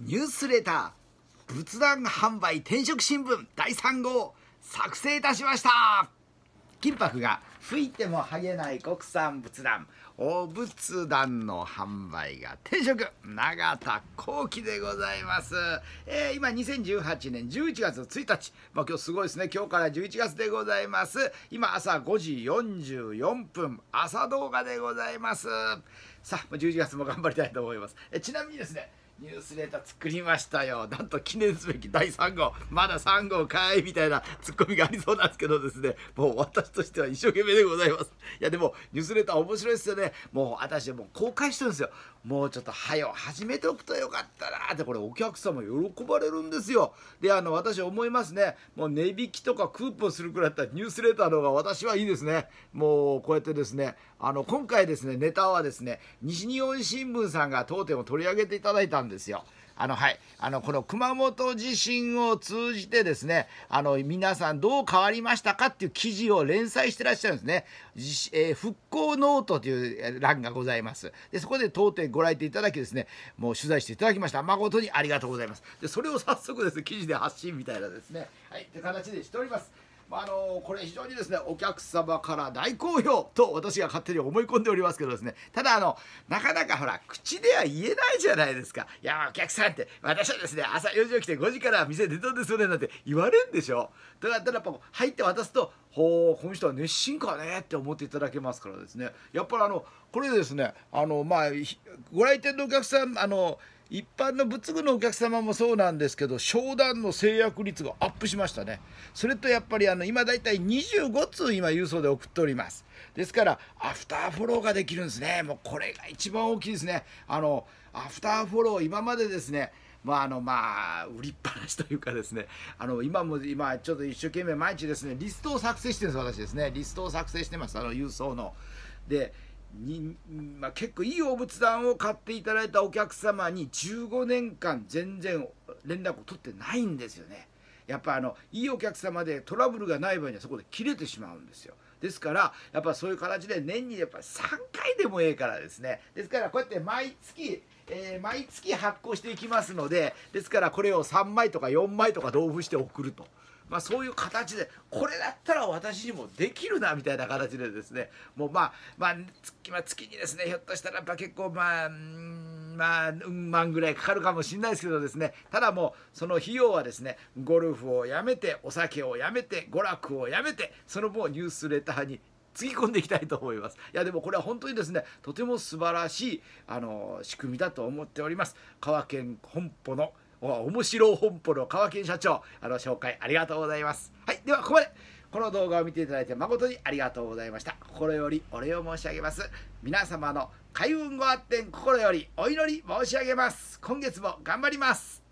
ニュースレター仏壇販売転職新聞第3号作成いたしました金箔が吹いても剥げない国産仏壇お仏壇の販売が転職、永田幸喜でございます、えー、今2018年11月1日、まあ、今日すごいですね今日から11月でございます今朝5時44分朝動画でございますさあ11月も頑張りたいと思います、えちなみにですねニュースレター作りましたよ。なんと記念すべき第3号、まだ3号かいみたいなツッコミがありそうなんですけどですね、もう私としては一生懸命でございます。いや、でも、ニュースレター面白いですよね。もう私はもう公開してるんですよ。もうちょっと早よ始めておくとよかったなって、これお客様喜ばれるんですよ。で、あの、私思いますね。もう値引きとかクーポンするくらいだったらニュースレターの方が私はいいですね。もう、こうやってですね、あの、今回ですね、ネタはですね、西日本新聞さんが当店を取り上げていただいたんですんですよ。あの、はい。あの、この熊本地震を通じてですね、あの、皆さんどう変わりましたかっていう記事を連載してらっしゃるんですね。えー、復興ノートという欄がございます。で、そこで当店ご来店いただきですね、もう取材していただきました。誠にありがとうございます。で、それを早速ですね、記事で発信みたいなですね、はい、って形でしております。まあ、あのこれ非常にですねお客様から大好評と私が勝手に思い込んでおりますけどですねただあのなかなかほら口では言えないじゃないですか「いやお客さんって私はですね朝4時起きて5時から店出たんですよね」なんて言われるんでしょだかっただやっぱ入って渡すと「ほうこの人は熱心かね」って思っていただけますからですねやっぱりあのこれですねあのまあご来店のお客さんあの一般の仏具のお客様もそうなんですけど商談の制約率がアップしましたねそれとやっぱりあの今だいたい25通今郵送で送っておりますですからアフターフォローができるんですねもうこれが一番大きいですねあのアフターフォロー今までですねまああのまあ売りっぱなしというかですねあの今も今ちょっと一生懸命毎日ですねリストを作成してるんです私ですねリストを作成してますあの郵送のでに、まあ、結構いいお仏壇を買っていただいたお客様に15年間全然連絡を取ってないんですよね。やっぱあのいいお客様でトラブルがない場合にはそこで切れてしまうんですよ。ですからやっぱそういう形で年にやっぱ3回でもええからですねですからこうやって毎月えー、毎月発行していきますのでですからこれを3枚とか4枚とか同封して送るとまあ、そういう形でこれだったら私にもできるなみたいな形でですねもうまあ、まあ月、まあ、月にですねひょっとしたらやっぱ結構まあまあ、うん万ぐらいかかるかもしれないですけどですね、ただもう、その費用はですね、ゴルフをやめて、お酒をやめて、娯楽をやめて、その分ニュースレターにつぎ込んでいきたいと思います。いや、でもこれは本当にですね、とても素晴らしい、あの、仕組みだと思っております。川県本舗の面白本舗の川金社長、あの、紹介ありがとうございます。はい、では、ここまで。この動画を見ていただいて誠にありがとうございました。心よりお礼を申し上げます。皆様の開運ご発展心よりお祈り申し上げます。今月も頑張ります。